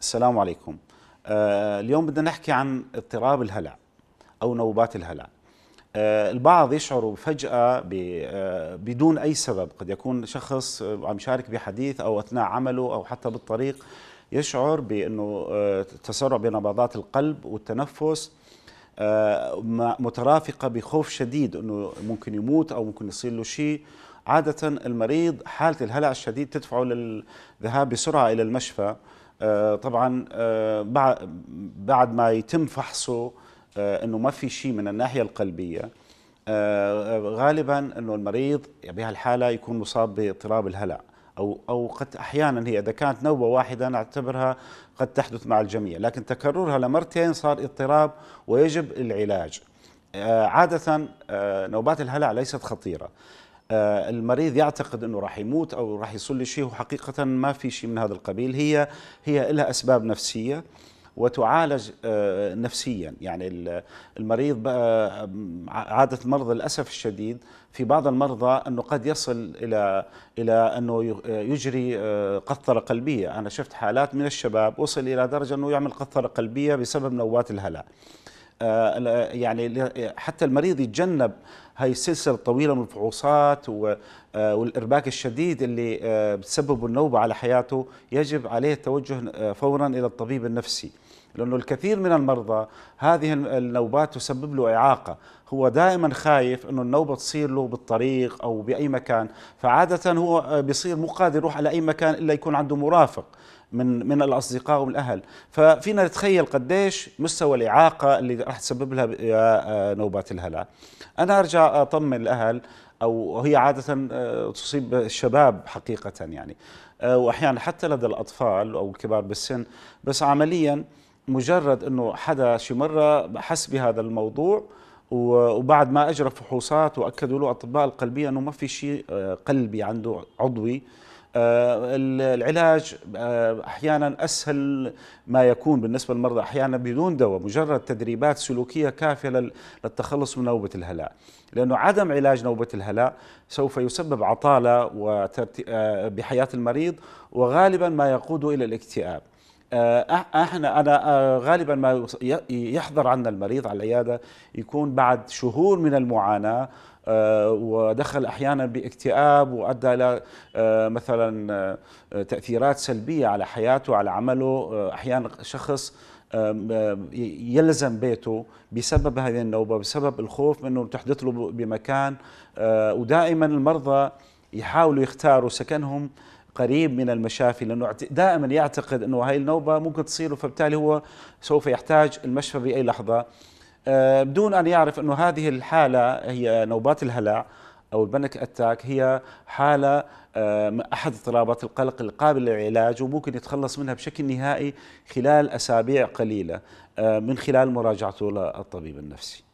السلام عليكم آه، اليوم بدنا نحكي عن اضطراب الهلع أو نوبات الهلع آه، البعض يشعر فجأة آه، بدون أي سبب قد يكون شخص عم يشارك بحديث أو أثناء عمله أو حتى بالطريق يشعر بأنه تسرع بنبضات القلب والتنفس مترافقة بخوف شديد أنه ممكن يموت أو ممكن يصير له شيء عادة المريض حالة الهلع الشديد تدفعه للذهاب بسرعة إلى المشفى آه، طبعا آه، بعد ما يتم فحصه آه، انه ما في شيء من الناحيه القلبيه غالبا انه المريض بهالحاله يكون مصاب باضطراب الهلع او او قد احيانا هي اذا كانت نوبه واحده نعتبرها قد تحدث مع الجميع لكن تكررها لمرتين صار اضطراب ويجب العلاج عاده نوبات الهلع ليست خطيره آه، المريض يعتقد انه راح يموت او راح يصل شيء وحقيقه ما في شيء من هذا القبيل هي هي لها اسباب نفسيه وتعالج آه، نفسيا يعني المريض آه، عادة المرضى للأسف الشديد في بعض المرضى أنه قد يصل إلى إلى أنه يجري قطرة قلبية أنا شفت حالات من الشباب وصل إلى درجة أنه يعمل قطرة قلبية بسبب نوبات الهلع يعني حتى المريض يتجنب هاي السلسله الطويله من الفحوصات آه، والارباك الشديد اللي آه، بتسببه النوبه على حياته يجب عليه التوجه آه، فورا الى الطبيب النفسي لانه الكثير من المرضى هذه النوبات تسبب له اعاقه هو دائما خايف انه النوبه تصير له بالطريق او باي مكان فعاده هو بيصير مو قادر يروح على اي مكان الا يكون عنده مرافق من من الاصدقاء ومن الاهل ففينا نتخيل قديش مستوى الاعاقه اللي راح تسبب لها نوبات الهلع انا ارجع اطمن الاهل او هي عاده آه، تصيب الشباب حقيقه يعني آه، واحيانا حتى لدى الاطفال او الكبار بالسن بس عمليا مجرد انه حدا شي مره حس بهذا الموضوع وبعد ما اجرى فحوصات واكدوا له اطباء القلبيه انه ما في شيء آه، قلبي عنده عضوي آه، العلاج آه، احيانا اسهل ما يكون بالنسبه للمرضى احيانا بدون دواء مجرد تدريبات سلوكيه كافيه للتخلص من نوبه الهلاء لانه عدم علاج نوبه الهلاء سوف يسبب عطاله آه، بحياه المريض وغالبا ما يقود الى الاكتئاب آه، احنا انا آه، غالبا ما يحضر عنا المريض على العياده يكون بعد شهور من المعاناه آه، ودخل احيانا باكتئاب وادى الى مثلا تاثيرات سلبيه على حياته على عمله احيانا شخص يلزم بيته بسبب هذه النوبه بسبب الخوف انه تحدث له بمكان ودائما المرضى يحاولوا يختاروا سكنهم قريب من المشافي لانه دائما يعتقد انه هاي النوبه ممكن تصير فبالتالي هو سوف يحتاج المشفى باي لحظه آه، بدون ان يعرف انه هذه الحاله هي نوبات الهلع او البنك اتاك هي حاله آه، احد اضطرابات القلق القابل للعلاج وممكن يتخلص منها بشكل نهائي خلال اسابيع قليله آه، من خلال مراجعته للطبيب النفسي